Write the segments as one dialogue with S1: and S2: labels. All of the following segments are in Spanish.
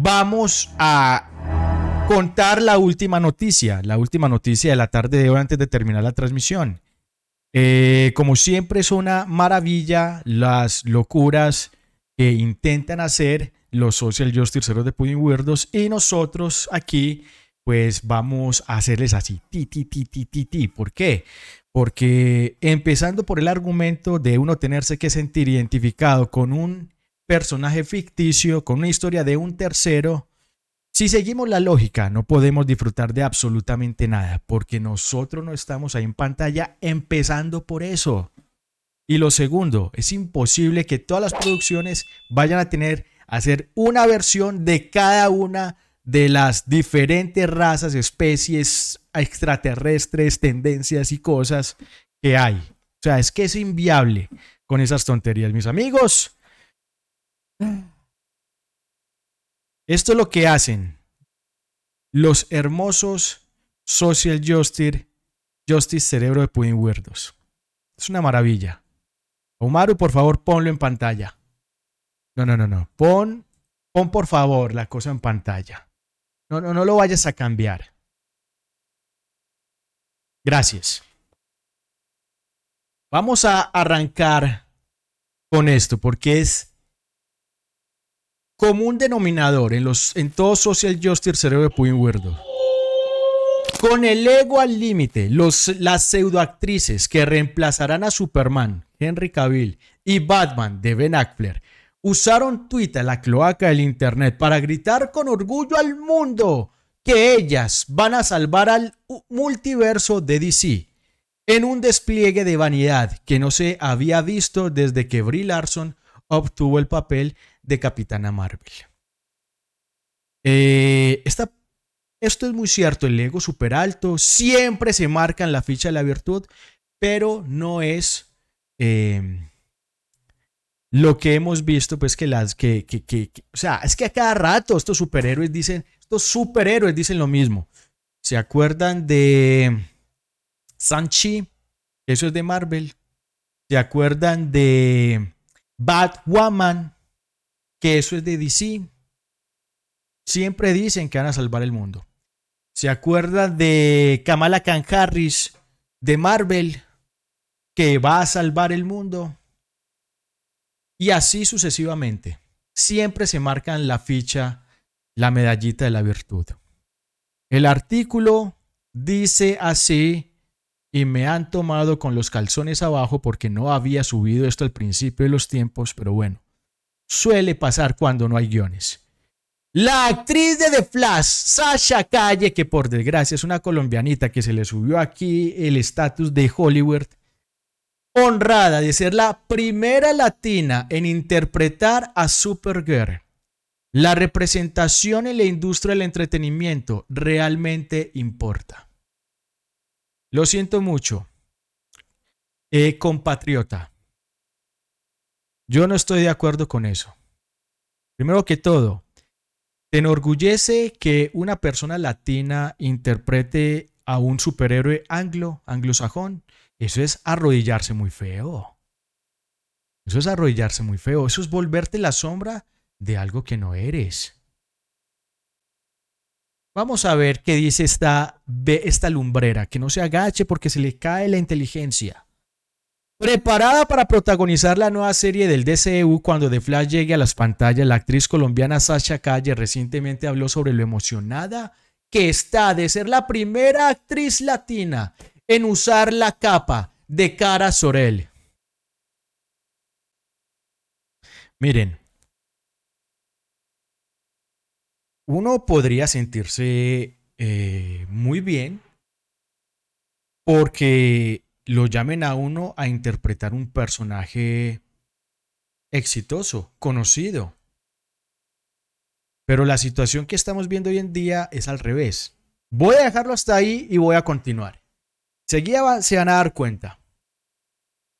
S1: Vamos a contar la última noticia, la última noticia de la tarde de hoy antes de terminar la transmisión. Eh, como siempre es una maravilla las locuras que intentan hacer los social justice de Pudding Weirdos y nosotros aquí pues vamos a hacerles así, ti, ti, ti, ti, ti, ti. ¿Por qué? Porque empezando por el argumento de uno tenerse que sentir identificado con un personaje ficticio con una historia de un tercero, si seguimos la lógica no podemos disfrutar de absolutamente nada porque nosotros no estamos ahí en pantalla empezando por eso. Y lo segundo, es imposible que todas las producciones vayan a tener, hacer una versión de cada una de las diferentes razas, especies extraterrestres, tendencias y cosas que hay. O sea, es que es inviable con esas tonterías, mis amigos. Esto es lo que hacen los hermosos Social Justice, Justice Cerebro de Pudding huerdos Es una maravilla. Omaru, por favor, ponlo en pantalla. No, no, no, no. Pon, pon por favor la cosa en pantalla. No, no, no lo vayas a cambiar. Gracias. Vamos a arrancar con esto porque es un denominador en, los, todo Social Justice Cerebro de Putin weirdo. Con el ego al límite, las pseudoactrices que reemplazarán a Superman, Henry Cavill y Batman de Ben Affleck usaron Twitter, la cloaca del Internet, para gritar con orgullo al mundo que ellas van a salvar al multiverso de DC en un despliegue de vanidad que no se había visto desde que Brie Larson obtuvo el papel de Capitana Marvel. Eh, esto es muy cierto, el ego super alto, siempre se marca en la ficha de la virtud, pero no es em, lo que hemos visto, pues que las que, o sea, es que a cada rato estos superhéroes dicen, estos superhéroes dicen lo mismo. ¿Se acuerdan de Sanchi? Eso es de Marvel. ¿Se acuerdan de Batwoman? que eso es de DC. Siempre dicen que van a salvar el mundo. ¿Se acuerda de Kamala Khan Harris de Marvel que va a salvar el mundo? Y así sucesivamente. Siempre se marcan la ficha, la medallita de la virtud. El artículo dice así y me han tomado con los calzones abajo porque no había subido esto al principio de los tiempos, pero bueno suele pasar cuando no hay guiones. La actriz de The Flash, Sasha Calle, que por desgracia es una colombianita que se le subió aquí el estatus de Hollywood, honrada de ser la primera latina en interpretar a Supergirl. La representación en la industria del entretenimiento realmente importa. Lo siento mucho, eh, compatriota. Yo no estoy de acuerdo con eso. Primero que todo, ¿te enorgullece que una persona latina interprete a un superhéroe anglo, anglosajón? Eso es arrodillarse muy feo. Eso es arrodillarse muy feo. Eso es volverte la sombra de algo que no eres. Vamos a ver qué dice esta, esta lumbrera, que no se agache porque se le cae la inteligencia. Preparada para protagonizar la nueva serie del DCEU cuando The Flash llegue a las pantallas, la actriz colombiana Sasha Calle recientemente habló sobre lo emocionada que está de ser la primera actriz latina en usar la capa de Cara Sorel. Miren, uno podría sentirse eh, muy bien porque lo llamen a uno a interpretar un personaje exitoso, conocido. Pero la situación que estamos viendo hoy en día es al revés. Voy a dejarlo hasta ahí y voy a continuar. Seguía se van a dar cuenta.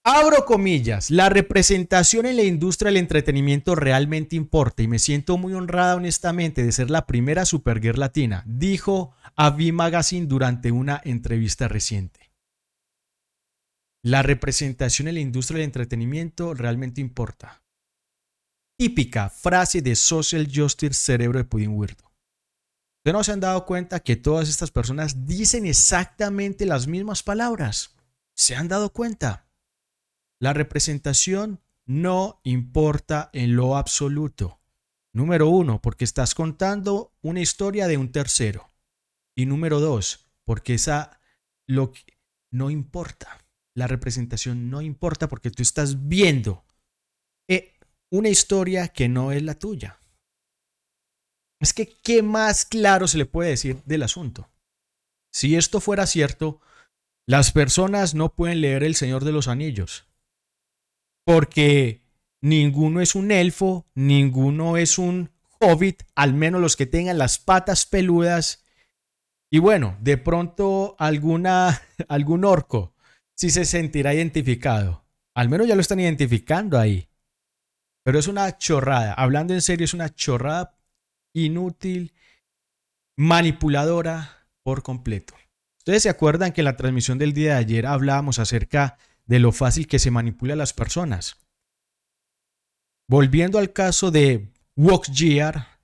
S1: Abro comillas, la representación en la industria del entretenimiento realmente importa y me siento muy honrada honestamente de ser la primera supergirl latina, dijo a V Magazine durante una entrevista reciente. La representación en la industria del entretenimiento realmente importa. Típica frase de Social Justice Cerebro de Pudding Weirdo. Ustedes no se han dado cuenta que todas estas personas dicen exactamente las mismas palabras. ¿Se han dado cuenta? La representación no importa en lo absoluto. Número uno, porque estás contando una historia de un tercero. Y número dos, porque esa lo no importa la representación no importa porque tú estás viendo eh, una historia que no es la tuya. Es que, ¿qué más claro se le puede decir del asunto? Si esto fuera cierto, las personas no pueden leer El Señor de los Anillos, porque ninguno es un elfo, ninguno es un hobbit, al menos los que tengan las patas peludas. Y bueno, de pronto alguna, algún orco, si se sentirá identificado. Al menos ya lo están identificando ahí. Pero es una chorrada. Hablando en serio, es una chorrada inútil, manipuladora por completo. Ustedes se acuerdan que en la transmisión del día de ayer hablábamos acerca de lo fácil que se manipula a las personas. Volviendo al caso de WalkGear,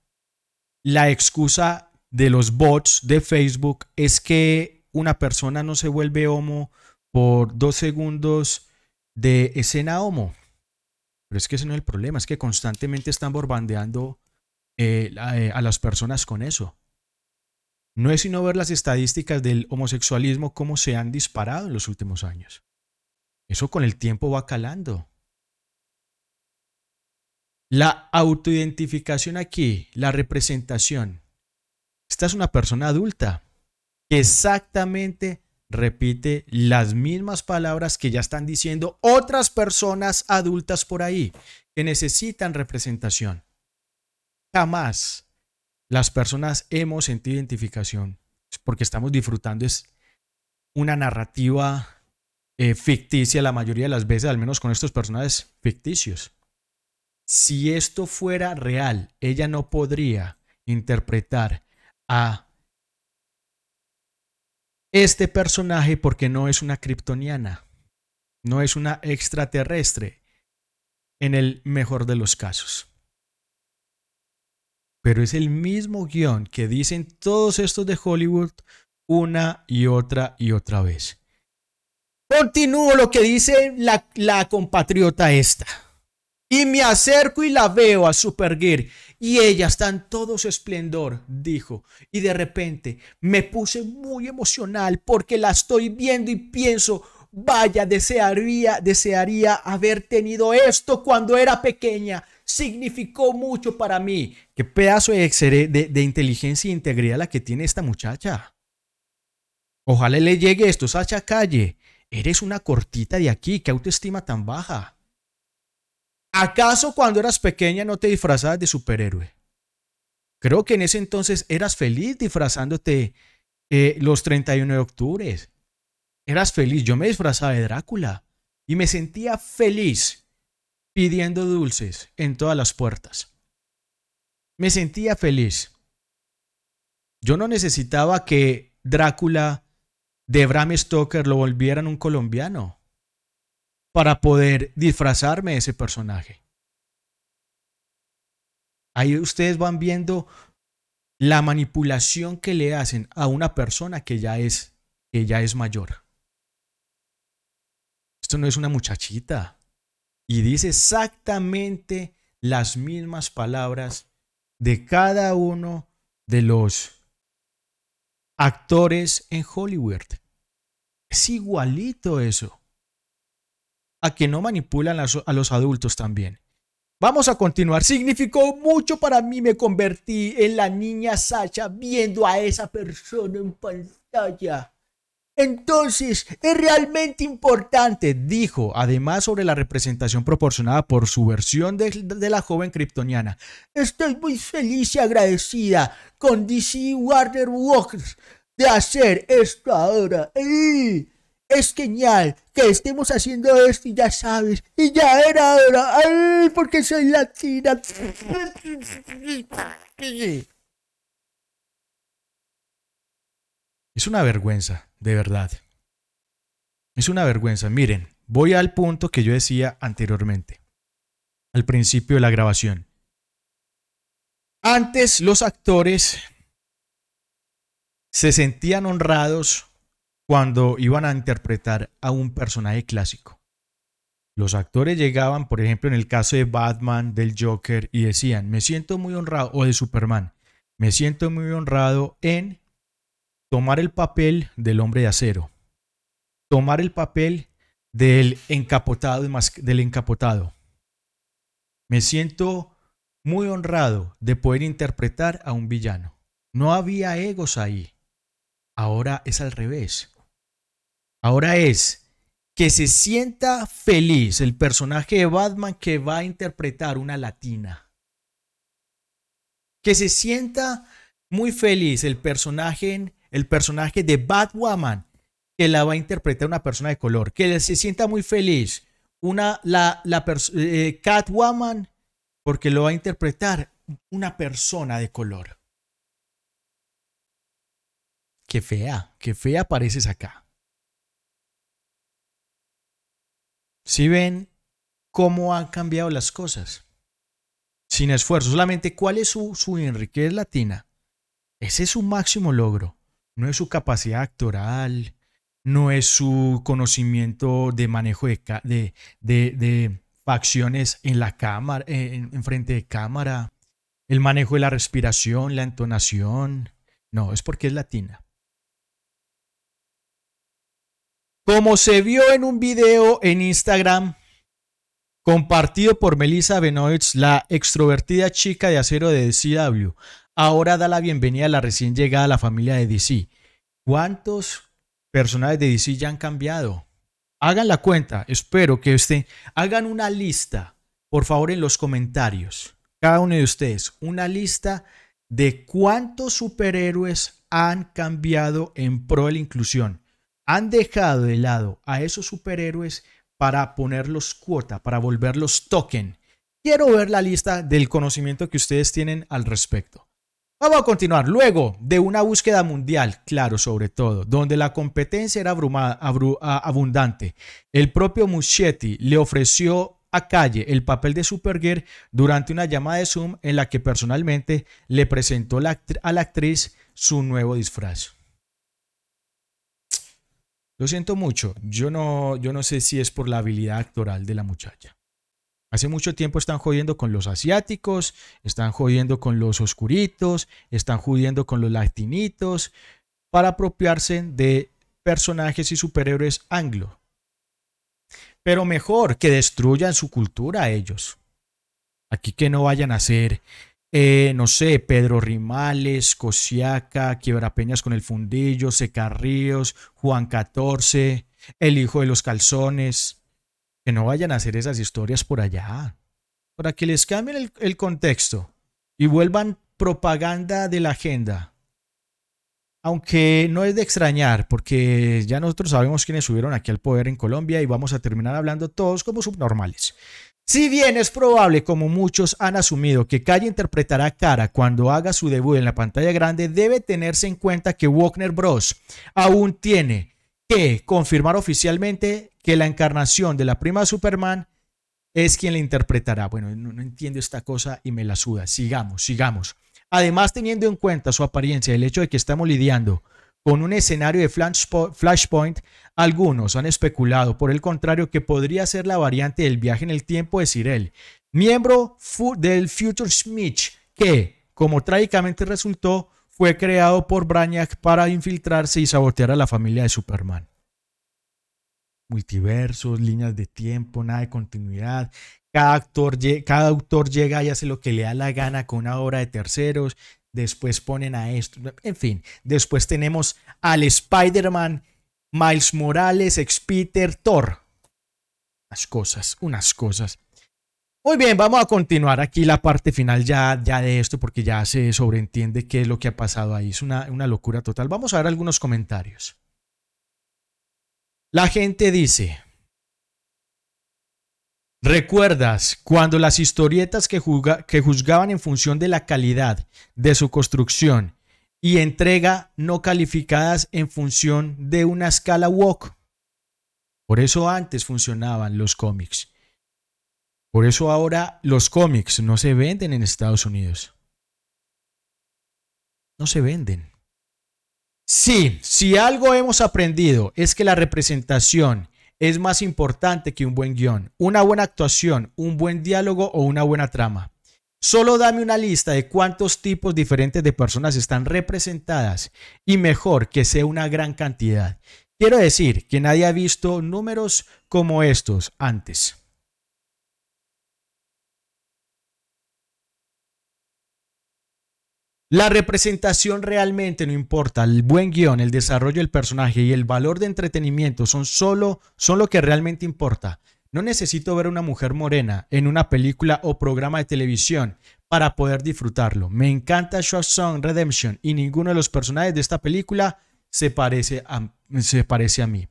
S1: la excusa de los bots de Facebook es que una persona no se vuelve homo por dos segundos de escena homo. Pero es que ese no es el problema, es que constantemente están borbandeando eh, eh, a, las personas con eso. No es sino ver las estadísticas del homosexualismo cómo se han disparado en los últimos años. Eso con el tiempo va calando. La autoidentificación aquí, la representación. Esta es una persona adulta que exactamente repite las mismas palabras que ya están diciendo otras personas adultas por ahí que necesitan representación. Jamás las personas hemos sentido identificación porque estamos disfrutando es una narrativa eh, ficticia la mayoría de las veces, al menos con estos personajes ficticios. Si esto fuera real, ella no podría interpretar a este personaje porque no es una kryptoniana, no es una extraterrestre, en el mejor de los casos. Pero es el mismo guión que dicen todos estos de Hollywood una y otra y otra vez. Continúo lo que dice la, la compatriota esta. Y me acerco y la veo a Supergirl. Y ella está en todo su esplendor, dijo. Y de repente me puse muy emocional porque la estoy viendo y pienso, vaya, desearía, desearía haber tenido esto cuando era pequeña. Significó mucho para mí. Qué pedazo de, de inteligencia e integridad la que tiene esta muchacha. Ojalá le llegue esto, Sacha Calle. Eres una cortita de aquí, qué autoestima tan baja. ¿Acaso cuando eras pequeña no te disfrazabas de superhéroe? Creo que en ese entonces eras feliz disfrazándote eh, los 31 de octubre. Eras feliz. Yo me disfrazaba de Drácula y me sentía feliz pidiendo dulces en todas las puertas. Me sentía feliz. Yo no necesitaba que Drácula de Bram Stoker lo volvieran un colombiano para poder disfrazarme de ese personaje. Ahí ustedes van viendo la manipulación que le hacen a una persona que ya es que ya es mayor. Esto no es una muchachita y dice exactamente las mismas palabras de cada uno de los actores en Hollywood. Es igualito eso a que no manipulan a los adultos también. Vamos a continuar. Significó mucho para mí. Me convertí en la niña Sasha viendo a esa persona en pantalla. Entonces, es realmente importante, dijo, además sobre la representación proporcionada por su versión de, la joven kryptoniana. Estoy muy feliz y agradecida con DC Warner Walks de hacer esto ahora es genial que estemos haciendo esto y ya sabes, y ya era hora, ay, porque soy latina. Es una vergüenza, de verdad. Es una vergüenza. Miren, voy al punto que yo decía anteriormente, al principio de la grabación. Antes los actores se sentían honrados cuando iban a interpretar a un personaje clásico. Los actores llegaban, por ejemplo, en el caso de Batman, del Joker, y decían, me siento muy honrado, o de Superman, me siento muy honrado en tomar el papel del hombre de acero, tomar el papel del encapotado, del encapotado. Me siento muy honrado de poder interpretar a un villano. No había egos ahí. Ahora es al revés. Ahora es que se sienta feliz el personaje de Batman que va a interpretar una latina. Que se sienta muy feliz el personaje, el personaje de Batwoman que la va a interpretar una persona de color. Que se sienta muy feliz una, la, la eh, Catwoman porque lo va a interpretar una persona de color. Qué fea, qué fea pareces acá. Si ven cómo han cambiado las cosas, sin esfuerzo, solamente cuál es su, su enriquez latina. Ese es su máximo logro. No es su capacidad actoral, no es su conocimiento de manejo de, facciones en la cámara, en frente de cámara, el manejo de la respiración, la entonación. No, es porque es latina. Como se vio en un video en Instagram compartido por Melissa Benoitz, la extrovertida chica de acero de DCW, ahora da la bienvenida a la recién llegada a la familia de DC. ¿Cuántos personajes de DC ya han cambiado? Hagan la cuenta, espero que estén. Hagan una lista, por favor, en los comentarios. Cada uno de ustedes, una lista de cuántos superhéroes han cambiado en pro de la inclusión han dejado de lado a esos superhéroes para ponerlos cuota, para volverlos token. Quiero ver la lista del conocimiento que ustedes tienen al respecto. Vamos a continuar. Luego de una búsqueda mundial, claro, sobre todo, donde la competencia era abrumada, abundante, el propio Muschietti le ofreció a Calle el papel de Supergirl durante una llamada de Zoom en la que personalmente le presentó a la actriz su nuevo disfraz. Lo siento mucho, yo no, yo no sé si es por la habilidad actoral de la muchacha. Hace mucho tiempo están jodiendo con los asiáticos, están jodiendo con los oscuritos, están jodiendo con los latinitos, para apropiarse de personajes y superhéroes anglo. Pero mejor que destruyan su cultura a ellos. Aquí que no vayan a ser eh, no sé, Pedro Rimales, Cosiaca, Peñas con el Fundillo, Secarríos, Juan XIV, El Hijo de los Calzones. Que no vayan a hacer esas historias por allá. Para que les cambien el, el contexto y vuelvan propaganda de la agenda. Aunque no es de extrañar, porque ya nosotros sabemos quiénes subieron aquí al poder en Colombia y vamos a terminar hablando todos como subnormales. Si bien es probable, como muchos han asumido, que Calle interpretará a Cara cuando haga su debut en la pantalla grande, debe tenerse en cuenta que Walkner Bros. aún tiene que confirmar oficialmente que la encarnación de la prima Superman es quien la interpretará. Bueno, no, entiendo esta cosa y me la suda. Sigamos, sigamos. Además, teniendo en cuenta su apariencia, y el hecho de que estamos lidiando con un escenario de Flashpoint, algunos han especulado, por el contrario, que podría ser la variante del viaje en el tiempo de Cyril, miembro del Future Smith, que, como trágicamente resultó, fue creado por Brainiac para infiltrarse y sabotear a la familia de Superman. Multiversos, líneas de tiempo, nada de continuidad. Cada, actor, cada autor llega y hace lo que le da la gana con una obra de terceros después ponen a esto, en fin, después tenemos al Spider-Man, Miles Morales, Ex-Peter, Thor. Unas cosas, unas cosas. Muy bien, vamos a continuar aquí la parte final ya, ya de esto porque ya se sobreentiende qué es lo que ha pasado ahí. Es una, una locura total. Vamos a ver algunos comentarios. La gente dice, ¿Recuerdas cuando las historietas que, juzgaban en función de la calidad de su construcción y entrega no calificadas en función de una escala WOC? Por eso antes funcionaban los cómics. Por eso ahora los cómics no se venden en Estados Unidos. No se venden. Sí, si algo hemos aprendido es que la representación es más importante que un buen guión, una buena actuación, un buen diálogo o una buena trama. Solo dame una lista de cuántos tipos diferentes de personas están representadas y mejor que sea una gran cantidad. Quiero decir que nadie ha visto números como estos antes. La representación realmente no importa, el buen guión, el desarrollo del personaje y el valor de entretenimiento son solo son lo que realmente importa. No necesito ver a una mujer morena en una película o programa de televisión para poder disfrutarlo. Me encanta Shawshank Redemption y ninguno de los personajes de esta película se parece a, se parece a mí.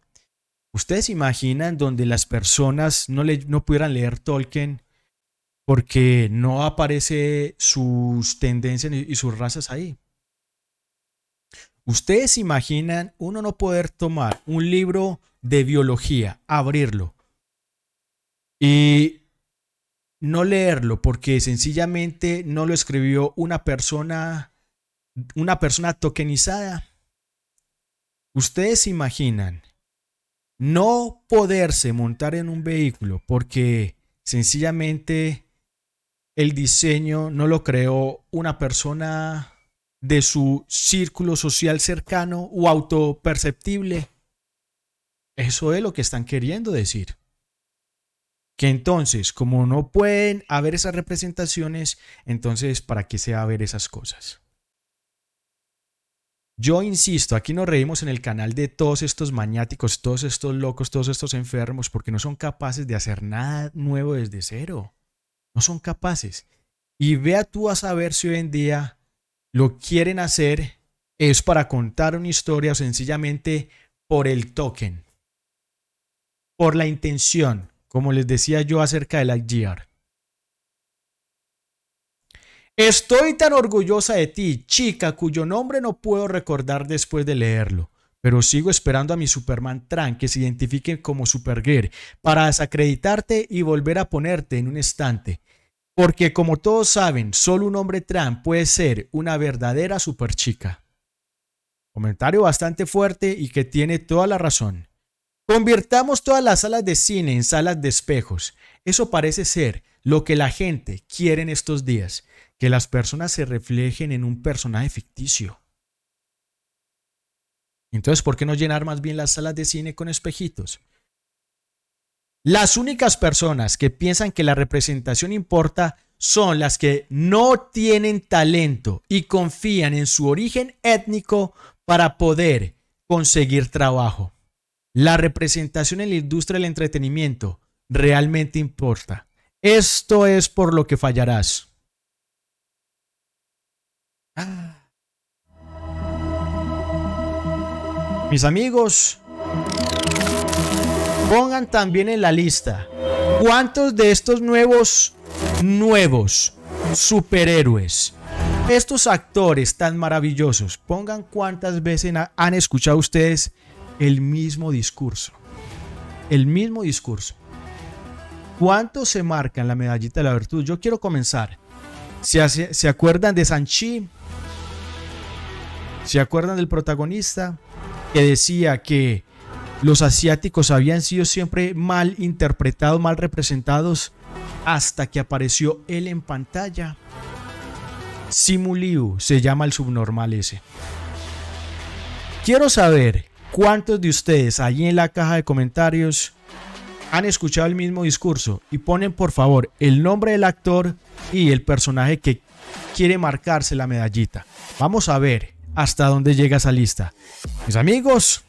S1: ¿Ustedes imaginan donde las personas no, no pudieran leer Tolkien porque no aparece sus tendencias y sus razas ahí. Ustedes imaginan uno no poder tomar un libro de biología, abrirlo y no leerlo porque sencillamente no lo escribió una persona una persona tokenizada. Ustedes imaginan no poderse montar en un vehículo porque sencillamente el diseño no lo creó una persona de su círculo social cercano o autoperceptible. Eso es lo que están queriendo decir. Que entonces, como no pueden haber esas representaciones, entonces, ¿para qué se va a ver esas cosas? Yo insisto, aquí nos reímos en el canal de todos estos maniáticos, todos estos locos, todos estos enfermos, porque no son capaces de hacer nada nuevo desde cero. No son capaces. Y vea tú a saber si hoy en día lo quieren hacer es para contar una historia o sencillamente por el token, por la intención, como les decía yo acerca de la GR. Estoy tan orgullosa de ti, chica, cuyo nombre no puedo recordar después de leerlo pero sigo esperando a mi Superman Tran que se identifique como Supergirl para desacreditarte y volver a ponerte en un estante. Porque como todos saben, solo un hombre Tran puede ser una verdadera superchica. Comentario bastante fuerte y que tiene toda la razón. Convirtamos todas las salas de cine en salas de espejos. Eso parece ser lo que la gente quiere en estos días, que las personas se reflejen en un personaje ficticio. Entonces, ¿por qué no llenar más bien las salas de cine con espejitos? Las únicas personas que piensan que la representación importa son las que no tienen talento y confían en su origen étnico para poder conseguir trabajo. La representación en la industria del entretenimiento realmente importa. Esto es por lo que fallarás. Ah. Mis amigos, pongan también en la lista cuántos de estos nuevos, nuevos superhéroes, estos actores tan maravillosos, pongan cuántas veces han escuchado ustedes el mismo discurso. El mismo discurso. ¿Cuántos se marcan la medallita de la virtud? Yo quiero comenzar. ¿Se, se acuerdan de Sanchi? ¿Se acuerdan del protagonista que decía que los asiáticos habían sido siempre mal interpretados, mal representados, hasta que apareció él en pantalla. Simuliu, se llama el subnormal ese. Quiero saber cuántos de ustedes allí en la caja de comentarios han escuchado el mismo discurso y ponen por favor el nombre del actor y el personaje que quiere marcarse la medallita. Vamos a ver hasta donde llega esa lista. Mis amigos,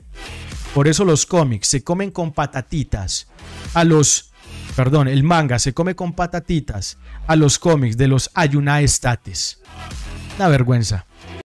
S1: por eso los cómics se comen con patatitas a los, perdón, el manga se come con patatitas a los cómics de los Estates, Una vergüenza.